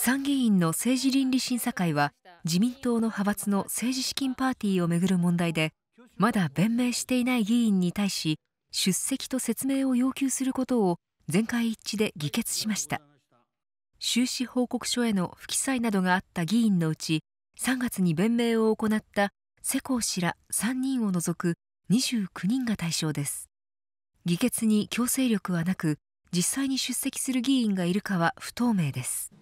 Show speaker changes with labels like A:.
A: 参議院の政治倫理審査会は自民党の派閥の政治資金パーティーをめぐる問題でまだ弁明していない議員に対し出席と説明を要求することを全会一致で議決しました収支報告書への不記載などがあった議員のうち3月に弁明を行った世耕氏ら3人を除く29人が対象です議決に強制力はなく実際に出席する議員がいるかは不透明で
B: す